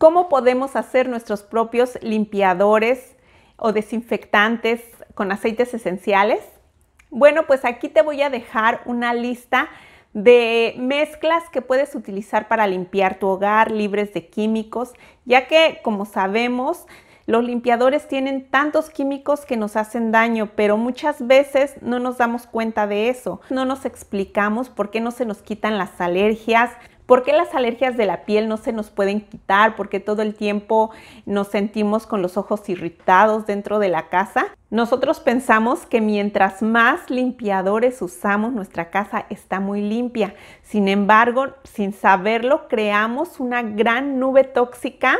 cómo podemos hacer nuestros propios limpiadores o desinfectantes con aceites esenciales? Bueno, pues aquí te voy a dejar una lista de mezclas que puedes utilizar para limpiar tu hogar libres de químicos, ya que como sabemos, los limpiadores tienen tantos químicos que nos hacen daño, pero muchas veces no nos damos cuenta de eso. No nos explicamos por qué no se nos quitan las alergias, ¿Por qué las alergias de la piel no se nos pueden quitar? ¿Por qué todo el tiempo nos sentimos con los ojos irritados dentro de la casa? Nosotros pensamos que mientras más limpiadores usamos, nuestra casa está muy limpia. Sin embargo, sin saberlo, creamos una gran nube tóxica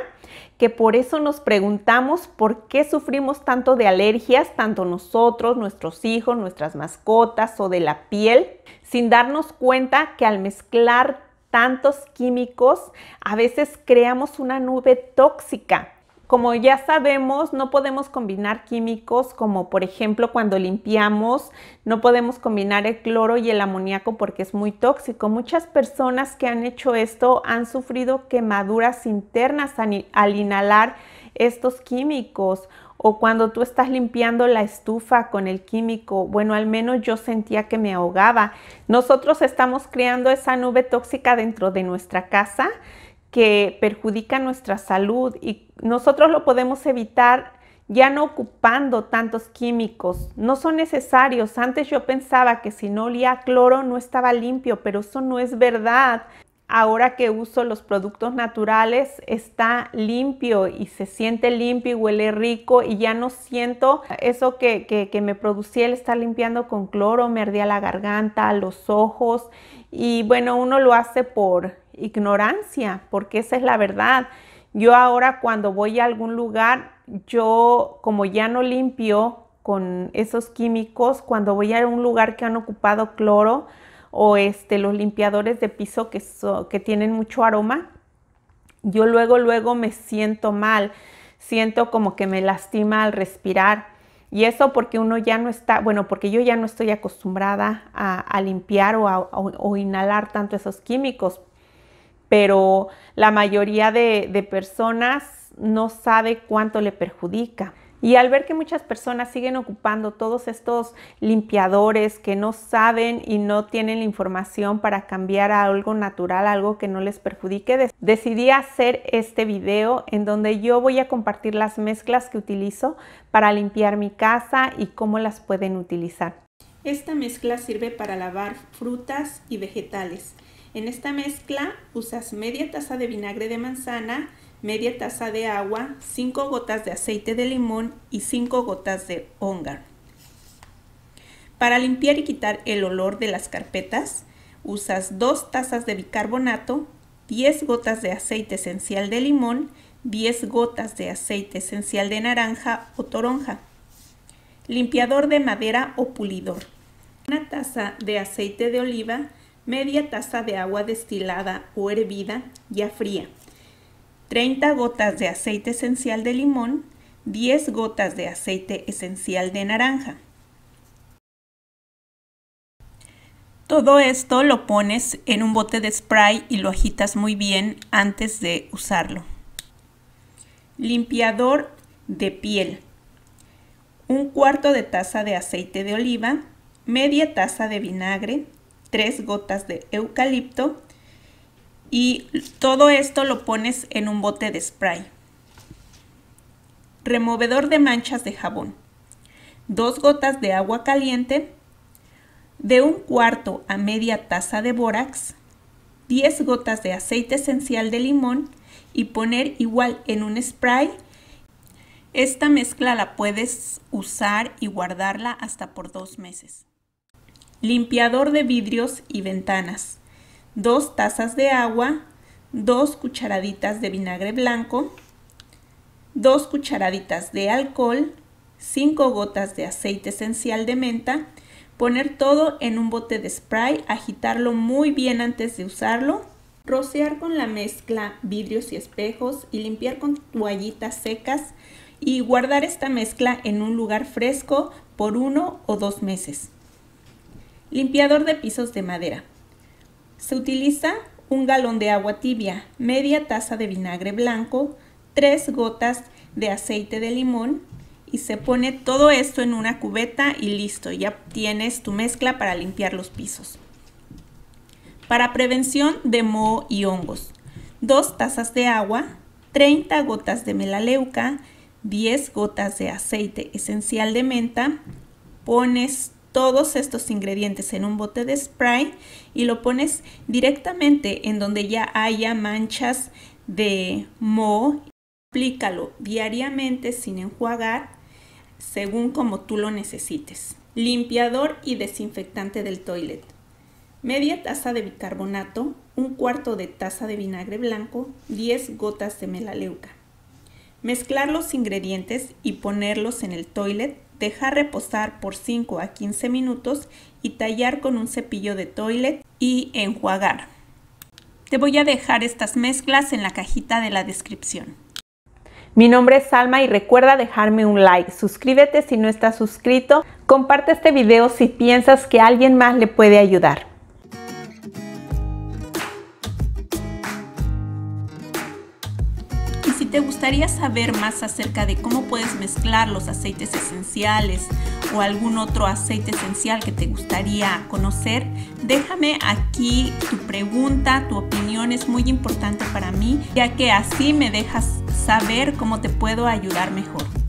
que por eso nos preguntamos por qué sufrimos tanto de alergias, tanto nosotros, nuestros hijos, nuestras mascotas o de la piel, sin darnos cuenta que al mezclar tantos químicos, a veces creamos una nube tóxica. Como ya sabemos, no podemos combinar químicos como por ejemplo cuando limpiamos, no podemos combinar el cloro y el amoníaco porque es muy tóxico. Muchas personas que han hecho esto han sufrido quemaduras internas al inhalar estos químicos o cuando tú estás limpiando la estufa con el químico, bueno, al menos yo sentía que me ahogaba. Nosotros estamos creando esa nube tóxica dentro de nuestra casa que perjudica nuestra salud y nosotros lo podemos evitar ya no ocupando tantos químicos. No son necesarios. Antes yo pensaba que si no olía cloro no estaba limpio, pero eso no es verdad ahora que uso los productos naturales, está limpio y se siente limpio y huele rico y ya no siento eso que, que, que me producía el estar limpiando con cloro, me ardía la garganta, los ojos y bueno, uno lo hace por ignorancia, porque esa es la verdad. Yo ahora cuando voy a algún lugar, yo como ya no limpio con esos químicos, cuando voy a un lugar que han ocupado cloro, o este, los limpiadores de piso que, tienen mucho aroma, yo luego, luego me siento mal, siento como que me lastima al respirar. Y eso porque uno ya no está, bueno, porque yo ya no estoy acostumbrada a, limpiar o, a, inhalar tanto esos químicos. Pero la mayoría de, de personas no sabe cuánto le perjudica. Y al ver que muchas personas siguen ocupando todos estos limpiadores que no saben y no tienen la información para cambiar a algo natural, algo que no les perjudique, decidí hacer este video en donde yo voy a compartir las mezclas que utilizo para limpiar mi casa y cómo las pueden utilizar. Esta mezcla sirve para lavar frutas y vegetales. En esta mezcla usas media taza de vinagre de manzana, media taza de agua, 5 gotas de aceite de limón y 5 gotas de hongar. Para limpiar y quitar el olor de las carpetas, usas 2 tazas de bicarbonato, 10 gotas de aceite esencial de limón, 10 gotas de aceite esencial de naranja o toronja. Limpiador de madera o pulidor. Una taza de aceite de oliva, media taza de agua destilada o hervida ya fría. 30 gotas de aceite esencial de limón, 10 gotas de aceite esencial de naranja. Todo esto lo pones en un bote de spray y lo agitas muy bien antes de usarlo. Limpiador de piel. Un cuarto de taza de aceite de oliva, media taza de vinagre, 3 gotas de eucalipto, y todo esto lo pones en un bote de spray. Removedor de manchas de jabón. Dos gotas de agua caliente, de un cuarto a media taza de bórax, 10 gotas de aceite esencial de limón y poner igual en un spray. Esta mezcla la puedes usar y guardarla hasta por dos meses. Limpiador de vidrios y ventanas. 2 tazas de agua, 2 cucharaditas de vinagre blanco, 2 cucharaditas de alcohol, 5 gotas de aceite esencial de menta, poner todo en un bote de spray, agitarlo muy bien antes de usarlo, rociar con la mezcla vidrios y espejos y limpiar con toallitas secas y guardar esta mezcla en un lugar fresco por uno o dos meses. Limpiador de pisos de madera. Se utiliza un galón de agua tibia, media taza de vinagre blanco, tres gotas de aceite de limón y se pone todo esto en una cubeta y listo, ya tienes tu mezcla para limpiar los pisos. Para prevención de moho y hongos, dos tazas de agua, 30 gotas de melaleuca, 10 gotas de aceite esencial de menta, pones todos estos ingredientes en un bote de spray y lo pones directamente en donde ya haya manchas de moho. Aplícalo diariamente sin enjuagar según como tú lo necesites. Limpiador y desinfectante del toilet. Media taza de bicarbonato, un cuarto de taza de vinagre blanco, 10 gotas de melaleuca. Mezclar los ingredientes y ponerlos en el toilet, dejar reposar por 5 a 15 minutos y tallar con un cepillo de toilet y enjuagar. Te voy a dejar estas mezclas en la cajita de la descripción. Mi nombre es Alma y recuerda dejarme un like, suscríbete si no estás suscrito, comparte este video si piensas que alguien más le puede ayudar. te gustaría saber más acerca de cómo puedes mezclar los aceites esenciales o algún otro aceite esencial que te gustaría conocer, déjame aquí tu pregunta, tu opinión es muy importante para mí, ya que así me dejas saber cómo te puedo ayudar mejor.